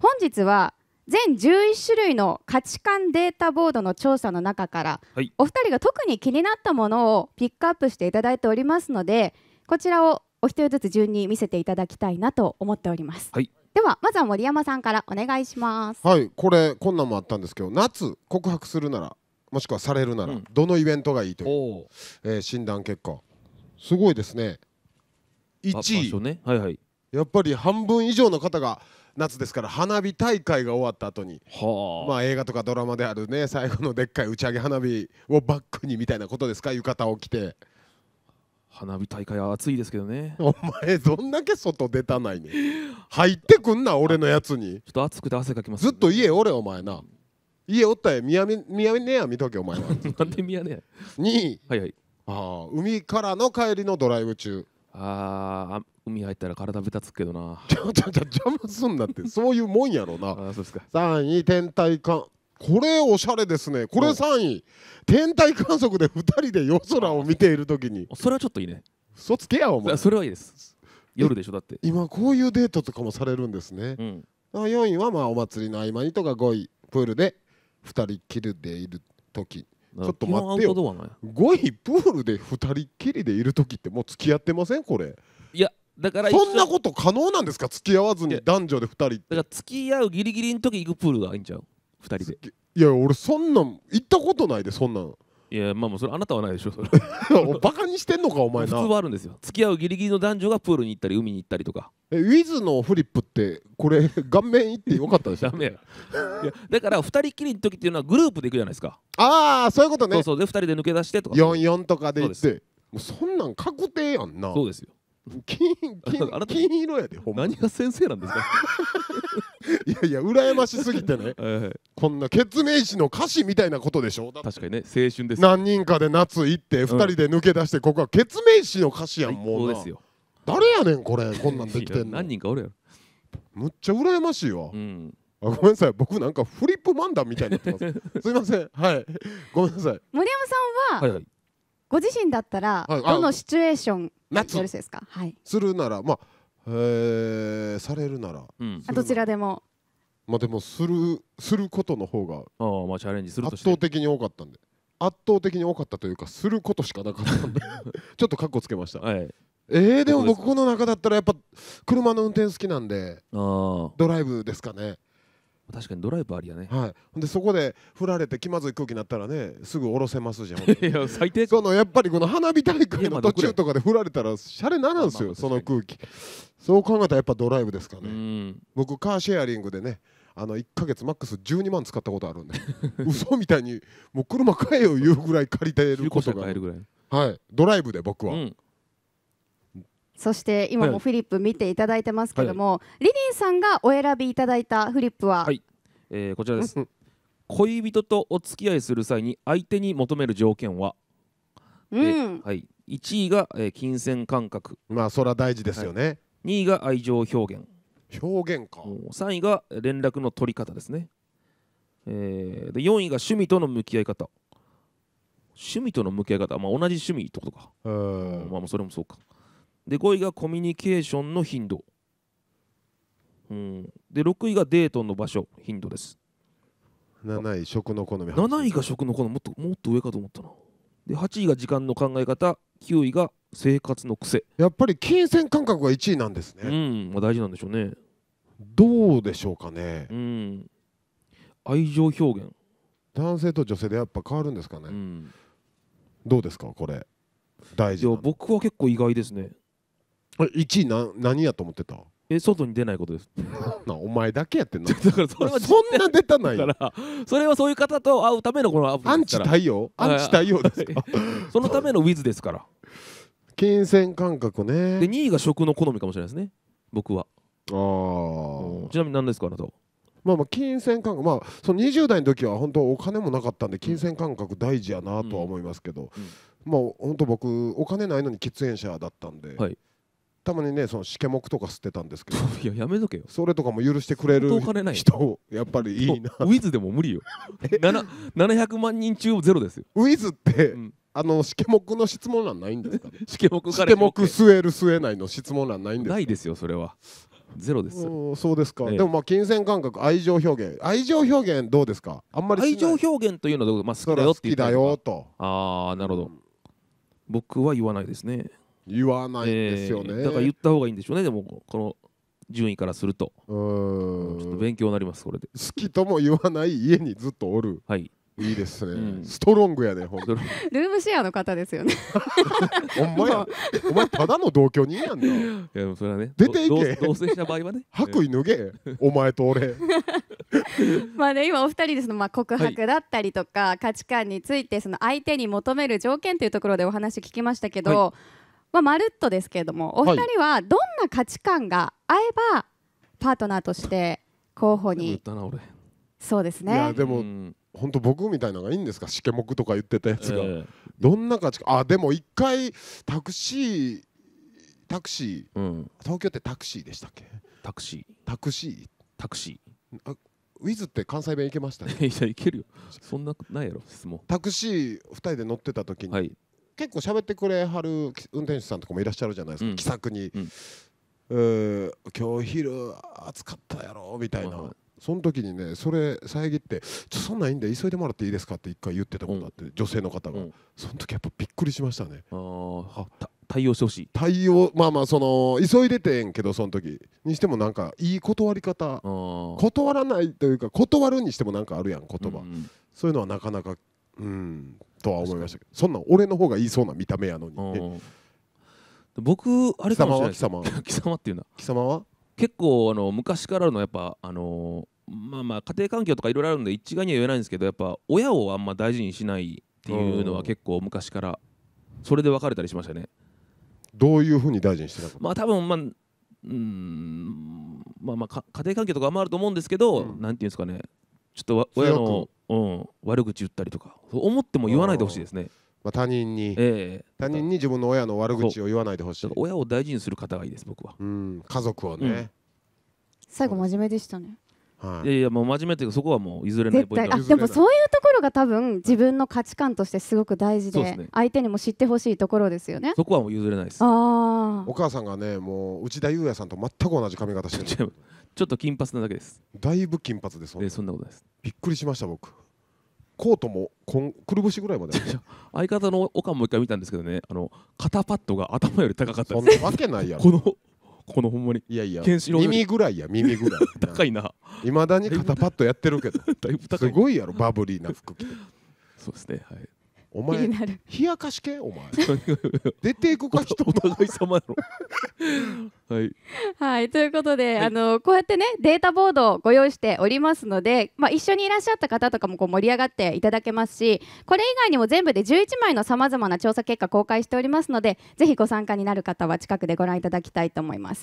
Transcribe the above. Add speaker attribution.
Speaker 1: 本日は全11種類の価値観データボードの調査の中から、はい、お二人が特に気になったものをピックアップしていただいておりますのでこちらをお一人ずつ順に見せていただきたいなと思っております、はい、ではまずは森山さんからお願いします
Speaker 2: はいこれこんなんもあったんですけど夏告白するならもしくはされるなら、うん、どのイベントがいいという、えー、診断結果すごいですね1位、ねはいはい、やっぱり半分以上の方が夏ですから花火大会が終わった後に、はあ、まあ映画とかドラマであるね最後のでっかい打ち上げ花火をバックにみたいなことですか浴衣を着て花火大会は暑いですけどねお前どんだけ外出たないね入ってくんな俺のやつにちょっと暑くて汗かきます、ね、ずっと家おれお前な家おったやミヤネ屋見とけお前は なんでミヤネ屋に、はいはい、あ海からの帰りのドライブ中ああ海入ったら体ベタつくけどなちょちょちょ邪魔すんなって そういうもんやろなあそうですか3位天体観これおしゃれですねこれ3位天体観測で2人で夜空を見ているときにそれはちょっといいね嘘つけやお前それはいいです夜でしょだって今こういうデートとかもされるんですね、うん、4位はまあお祭りの合間にとか5位プールで2人きりでいる時ちょっと待ってよ5位プールで2人きりでいる時ってもう付き合ってませんこれだからそんなこと可能なんですか付き合わずに男女で2人だから付き合うギリギリの時行くプールがいいんちゃう2人でいや俺そんなん行ったことないでそんなん
Speaker 3: いやまあもうそれあなたはないでしょそれ バカにしてんのかお前な普通はあるんですよ付き合うギリギリの男女がプールに行ったり海に行ったりとか
Speaker 2: えウィズのフリップってこれ 顔面いって
Speaker 3: よかったでしょダメやいやだから2人きりの時っていうのはグループで行くじゃないですかああ
Speaker 2: そういうことねそうそうで2人で抜け出してとか44とかで行ってもうそんなん確定やんなそうですよ金金金色やでほんま何が先生なんですか いやいや羨ましすぎてね、はいはい、こんなケツメイシの歌詞みたいなことでしょ確かにね青春です何人かで夏行って2人で抜け出して、ここはケツメイシの歌詞やんもうですよ誰やねんこれこんなんできてんの何人かおるやろむっちゃ羨ましいわ、うんあごめんなさい僕なんかフリップ漫談みたいになってます すいませんはいごめんなさい
Speaker 1: 森山さんは、ご自身だったら、はいどのシチュエーション夏よろしいで
Speaker 2: すかはいするならまあえーされるならうんどちらでもまあでもするすることの方が圧倒的に多かったんで圧倒的に多かったというかすることしかなかったんで ちょっとカッコつけましたはいえー、でも僕この中だったらやっぱ車の運転好きなんであドライブですかね確かにドライバーありやねはいでそこで振られて気まずい空気になったらねすぐ降ろせますじゃん いや最低そのやっぱりこの花火大会の途中とかで振られたらシャレならんすよ、まあ、その空気そう考えたらやっぱドライブですかね僕カーシェアリングでねあの1か月マックス12万使ったことあるんで 嘘みたいにもう車買えよ言うぐらい借りてることがはいドライブで僕は、うん
Speaker 1: そして今もフィリップ見ていただいてますけども、はい、リリンさんがお選びいただいたフリップは、はい、
Speaker 3: えー、こちらです恋人とお付き合いする際に相手に求める条件は、うん、はい、1位が、えー、金銭感覚まあそれは大事ですよね、はい、2位が愛情表現表現か3位が連絡の取り方ですね、えー、で4位が趣味との向き合い方趣味との向き合い方、まあ、同じ趣味ってことかまあそれもそうかで5位がコミュニケーションの頻度、うん、で6位がデートの場所頻度です7位食の好み7位が食の好みもっともっと上かと思ったなで8位が時間の考え方9位が生活の癖やっ
Speaker 2: ぱり金銭感覚が1位なんですねうん、まあ、大事なんでしょうねどうでしょうかねうん愛情表現男性と女性でやっぱ変わるんですかね、うん、どうですかこれ大事僕は結構意外ですね1位な何やと思ってたえ外に出ないことです なお前だけやってんの だからそれはそんな出たないからそれはそういう方と会うためのこのアアンチ太
Speaker 3: 陽アンチ対応ですかそのためのウィズですから金銭感覚
Speaker 2: ねで2位が食の好みかもしれないですね僕はああちなみに何ですかあなたまあまあ金銭感覚まあその20代の時は本当お金もなかったんで金銭感覚大事やなとは思いますけど、うんうん、まあ本当僕お金ないのに喫煙者だったんで、はい、たまにねそのしけもくとか吸ってたんですけど いややめとけよそれとかも許してくれる人やっぱりいいな ウィズでも無理よ700万人中ゼロですよウィズって、うん、あのしけもくの質問欄ないんですか、ね、しけもく吸える吸えないの質問欄ないんですないですよそれはゼロですそうですか、ええ、でもまあ金銭感覚愛情表現愛情表現どうですかあんまり愛情表現というのは、まあ、好きだよって言った
Speaker 3: 好きだよとああなるほど、僕は言わないですね言わないんですよね、えー、だから言った方がいいんでしょうねでもこの順位からするとうんちょっと勉
Speaker 2: 強になりますこれで好きとも言わない家にずっとおるはいいいですね、うん、ストロングやねほんとル
Speaker 1: ームシェアの方ですよね
Speaker 2: お前 お前ただの同居人やんだ いやそれはね出ていけ同棲した場合はね 白衣脱げお前と俺
Speaker 1: まあね今お二人ですのまあ告白だったりとか、はい、価値観についてその相手に求める条件というところでお話聞きましたけど、はいまあ、まるっとですけれどもお二人はどんな価値観が合えばパートナーとして候補にそうですねいや
Speaker 2: でも本当僕みたいなのがいいんですかしけもくとか言ってたやつが、えー、どんな価値観あでも一回タクシータクシー、うん、東京ってタクシーでしたっけタクシータクシータクシーウィズって関西弁行けましたねいやいけるよそんなないやろ質問タクシー2人で乗ってた時に、はい、結構喋ってくれはる運転手さんとかもいらっしゃるじゃないですか、うん気さくに、うんえー今日昼暑かったやろ」みたいな、はいその時にねそれ遮って「ちょそんなんいいんで急いでもらっていいですか?」って一回言ってたことあって、女性の方が、うんその時やっぱびっくりしましたねあはた対応してほしい対応まあまあその急いでてんけどその時にしてもなんかいい断り方断らないというか断るにしてもなんかあるやん言葉、うんうんそういうのはなかなかうんとは思いましたけどそんなん俺の方が言いそうな見た目やのに僕あれかもしれない貴様は
Speaker 3: 貴様っていうな貴様は結構あの昔からのやっぱあのまあまあ家庭環境とかいろいろあるんで一概には言えないんですけどやっぱ親をあんま大事にしないっていうのは結構昔からそれで別れたりしましたね
Speaker 2: どういうふうに大事にして
Speaker 3: たかまあ多分まあうんまあまあ家庭環境とかもあると思うんですけど、うん、なんていうんですかねちょっと親のうん、悪口言ったりとか思っても言
Speaker 2: わないでほしいですね。まあ、他人に、えー、他人に自分の親の悪口を言わないでほしい親を大事にする方がいいです僕はうん家族をね、うん、
Speaker 1: 最後真面目でしたね
Speaker 3: はい、いやいやもう真面目っていうかそこはもう譲れないポイントあでもそうい
Speaker 1: うところが多分自分の価値観としてすごく大事で、相手にも知ってほしいところですよねそ
Speaker 2: こはもう譲れないで
Speaker 1: すああ
Speaker 2: お母さんがねもう内田裕也さんと全く同じ髪型してるちょっと金髪なだけですだいぶ金髪ですえー、そんなことですびっくりしました僕コートもこんくるぶしぐ
Speaker 3: らいまで 相方のおかんも一回見たんですけどねあの肩パッドが頭より高かったそんなわ
Speaker 2: けないやろ このこのほんまにいやいや耳ぐらいや耳ぐらい 高いないまだに肩パッドやってるけど すごいやろバブリーな服着てそうですねはいお前冷
Speaker 1: やかし系お前
Speaker 2: 出ていくか人お互い様の
Speaker 3: はい、
Speaker 1: はい、ということで、あのこうやってねデータボードをご用意しておりますので、まあ、一緒にいらっしゃった方とかもこう盛り上がっていただけますしこれ以外にも全部で11枚のさまざまな調査結果公開しておりますのでぜひご参加になる方は近くでご覧いただきたいと思います